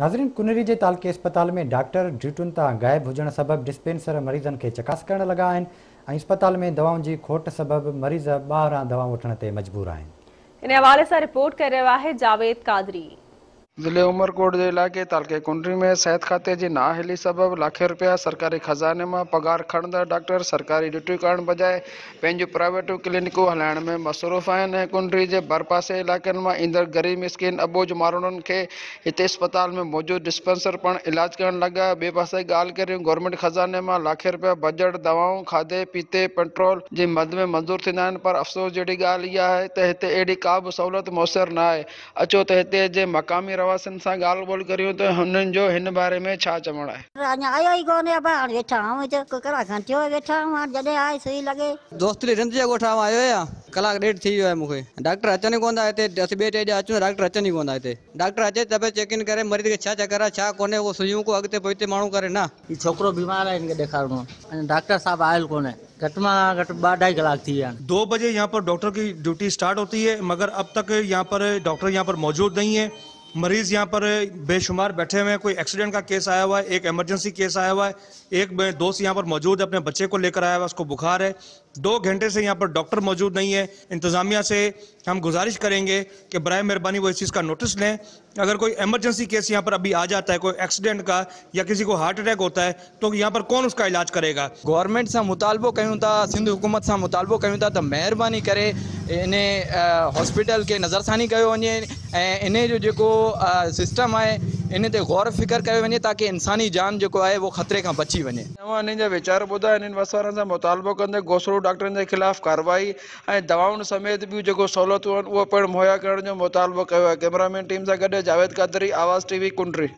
नाज़रीन कुनरी के तालके अस्पताल में डॉक्टर ड्यूटन तां गायब होजन सबब डिस्पेंसर मरीजन के चकास कर लगा अस्पताल में दवाओं की खोट सबब मरीज़ ॿाहिरां दवा वे मजबूर इन हवा से रिपोर्ट कर रहा है जावेद कादरी जिले उमरकोट इलाके तालके कुंडरी में सेहत खाते जी नाहिली सबब लाखें रुपया सरकारी ख़ज़ाने में पगार खणंदड़ डॉक्टर सरकारी ड्यूटी करण बजाय प्राइवेट क्लिनिकू हल में मसरूफ़ आहिनि ऐं कुंडरी के भरपासे इलाक़ में ईंदड़ ग़रीब स्किन अबोज माण्हुनि के इत अस्पताल में मौजूद डिस्पेंसर पर इलाज कर लगा बे पास गाल करियूं गवर्नमेंट ख़ज़ाने में लाखें रुपया बजट दवाओं खाधे पीते पेट्रोल जे मद में मंज़ूर थन्दा पर अफ़सोस जड़ी गाल इहा आहे त का भी सहूलत मुयसरु ना अचो तो इतने जे मक़ामी प्रवासन सां गाल बोल करियूं तो जो हिन बारे में छा है कलाक खनि सुई आयो कलाक थी वियो आहे डॉक्टर अचन कोन था हिते असीं टे ॾींहं डॉक्टर अचन ही कोन डॉक्टर अचे तब चेक इन करे मरीज़ के छा चकर छा को अगते पोइते माण्हू करे ना हीउ छोकरो बीमार है इनके ॾेखारिणो डॉक्टर साहब आयल कोन्हे घट में घट ॿ कलाक थी दो बजे यहाँ पर डॉक्टर की ड्यूटी स्टार्ट होती है मगर अब तक यहाँ पर डॉक्टर यहाँ पर मौजूद नहीं है मरीज यहाँ पर बेशुमार बैठे हुए हैं कोई एक्सीडेंट का केस आया हुआ है एक इमरजेंसी केस आया हुआ है एक दोस्त यहाँ पर मौजूद है अपने बच्चे को लेकर आया हुआ है उसको बुखार है दो घंटे से यहाँ पर डॉक्टर मौजूद नहीं है इंतज़ामिया से हम गुजारिश करेंगे कि बर मेहरबानी वो इस चीज़ का नोटिस लें अगर कोई एमरजेंसी केस यहाँ पर अभी आ जाता है कोई एक्सीडेंट का या किसी को हार्ट अटैक होता है तो यहाँ पर कौन उसका इलाज करेगा गवर्नमेंट से मुतालबो कहूँ था सिंध हुकूमत से मुतालबो कहूँ था तो मेहरबानी करे इन्हें हॉस्पिटल के नज़रसानी कर इन्हें इन जो सिस्टम है इन ते गौर फिकर कयो वञे ताकी इंसानी जान जेको आहे उहो ख़तरे खां बची वञे तव्हां हिन जा वीचार ॿुधायो हिननि वसवारनि सां मुतालबो कंदे घोसड़ो डॉक्टरनि जे ख़िलाफ़ु कार्यवाई ऐं दवाउनि समेत बि जेको सहूलियतूं आहिनि उहो पिणु मुहैया करण जो मुतालबो कयो आहे कैमरामैन टीम सां गॾु जावेद कादरी आवाज़ टीवी कुंडरी